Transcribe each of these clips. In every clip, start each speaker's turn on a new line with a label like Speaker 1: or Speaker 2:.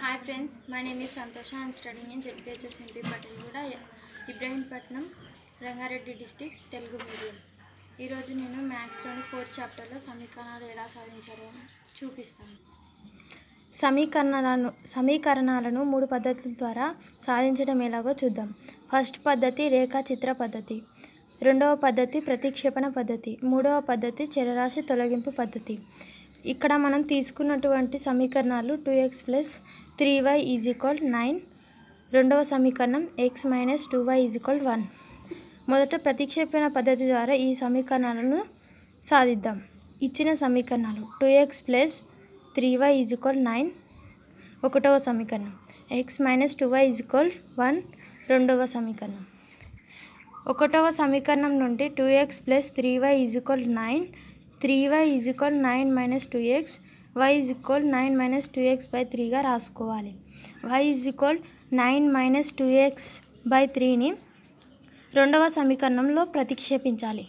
Speaker 1: hi friends my name is Santosh I am studying in ZPHS MP Patel Guda Ibrahimpatnam Rangareddy district Telugu medium ఈరోజు నేను మ్యాథ్స్లోని fourth చాప్టర్లో సమీకరణాలు ఎలా సాధించాలో చూపిస్తాను సమీకరణాలను సమీకరణాలను మూడు పద్ధతుల ద్వారా సాధించడం ఎలాగో చూద్దాం ఫస్ట్ పద్ధతి రేఖాచిత్ర పద్ధతి రెండవ పద్ధతి ప్రతిక్షేపణ పద్ధతి మూడవ పద్ధతి చరరాశి తొలగింపు పద్ధతి ఇక్కడ మనం తీసుకున్నటువంటి సమీకరణాలు two x plus three y is equal nine రెండవ సమీకరణం x minus two y is equal one మొదట ప్రతిక్షేపణ పద్ధతి ద్వారా ఈ సమీకరణాలను సాధిద్దాం ఇచ్చిన సమీకరణాలు two x plus three y is equal nine ఒకటవ సమీకరణం x minus two y is equal one రెండవ సమీకరణం ఒకటవ సమీకరణం నుండి two x plus three y is equal nine three y is equal nine minus two x y is equal nine minus two x by త్రీగా రాసుకోవాలి y is equal nine minus two x by త్రీని రెండవ సమీకరణంలో ప్రతిక్షేపించాలి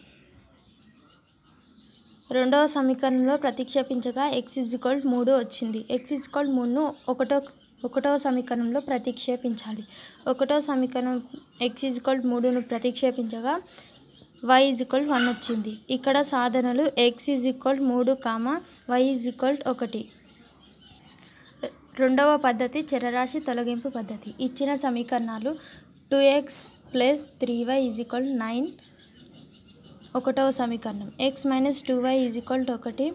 Speaker 1: రెండవ సమీకరణంలో ప్రతిక్షేపించగా X is equal మూడు వచ్చింది X is equal మూడును ఒకటో ఒకటవ సమీకరణంలో ప్రతిక్షేపించాలి ఒకటో సమీకరణం ఎక్స్ ఈక్వల్ మూడును ప్రతిక్షేపించగా వై ఈజ్ ఈక్వల్ వన్ వచ్చింది ఇక్కడ సాధనలు ఎక్స్ ఈజ్ ఈక్వల్ మూడు కామ వై ఈజ్ ఈక్వల్ ఒకటి రెండవ పద్ధతి చరరాశి తొలగింపు పద్ధతి ఇచ్చిన సమీకరణాలు two x plus three y is equal nine ఒకటవ సమీకరణం x minus two y is equal ఒకటి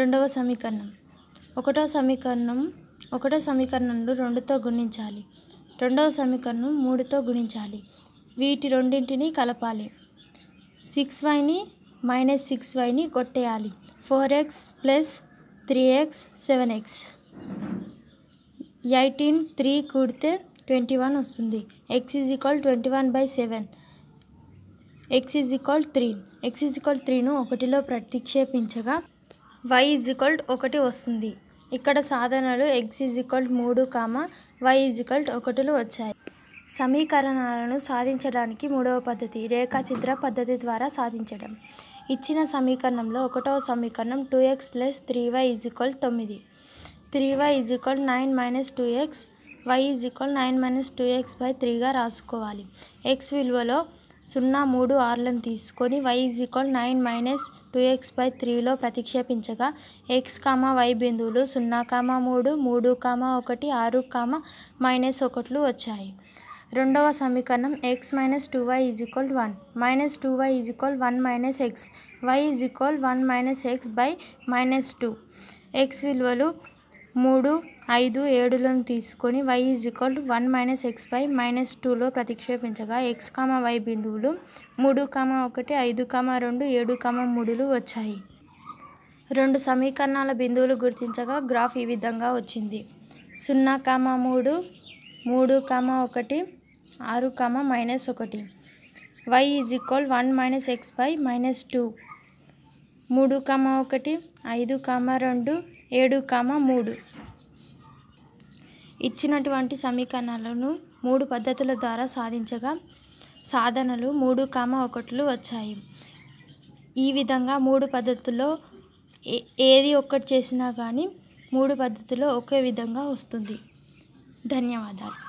Speaker 1: రెండవ సమీకరణం ఒకటవ సమీకరణం ఒకటో సమీకరణంలో రెండుతో గుణించాలి రెండవ సమీకరణం మూడుతో గుణించాలి వీటి రెండింటిని కలపాలి సిక్స్ వైని మైనస్ సిక్స్ వైని కొట్టేయాలి four x plus three x seven x eighteen three కూడితే ట్వంటీ వన్ వస్తుంది x is equal twenty one by seven x is equal three x is equal త్రీను ఒకటిలో ప్రతిక్షేపించగా వై ఈజ్ ఈక్వల్ ఒకటి వస్తుంది ఇక్కడ సాధనలు ఎక్స్ ఈజ్ ఈక్వల్ మూడు కామ వై ఈజ్ ఈక్వల్ ఒకటిలో వచ్చాయి సమీకరణాలను సాధించడానికి మూడవ పద్ధతి రేఖాచిత్ర పద్ధతి ద్వారా సాధించడం ఇచ్చిన సమీకరణంలో ఒకటవ సమీకరణం two x plus three y is equal తొమ్మిది three y is equal nine minus two x y is equal nine minus two x by త్రీగా రాసుకోవాలి ఎక్స్ విలువలో సున్నా మూడు ఆర్లను తీసుకొని y is equal nine minus two x by త్రీలో ప్రతిక్షేపించగా ఎక్స్ కామ వై బిందువులు సున్నా కామ మూడు మూడు కామ ఒకటి ఆరు కామ మైనస్ ఒకట్లు వచ్చాయి రెండవ సమీకరణం x minus two y is equal one minus two y is equal one minus x y is equal one minus x by minus two x విలువలు మూడు ఐదు ఏడులను తీసుకొని y is equal one minus x by minus టూలో ప్రతిక్షేపించగా X comma why బిందువులు మూడు comma ఒకటి ఐదు కామ రెండు ఏడు కామ మూడులు వచ్చాయి రెండు సమీకరణాల బిందువులు గుర్తించగా గ్రాఫ్ ఈ విధంగా వచ్చింది సున్నా కామ మూడు మూడు కామ ఒకటి ఆరు కామ మైనస్ ఒకటి y is equal one minus x by minus two మూడు కామ ఒకటి ఐదు కామ రెండు ఏడు కామ మూడు ఇచ్చినటువంటి సమీకరణాలను మూడు పద్ధతుల ద్వారా సాధించగా సాధనలు మూడు కామ ఒకట్లు వచ్చాయి ఈ విధంగా మూడు పద్ధతుల్లో ఏది ఒక్కటి చేసినా కానీ మూడు పద్ధతిలో ఒకే విధంగా వస్తుంది ధన్యవాదాలు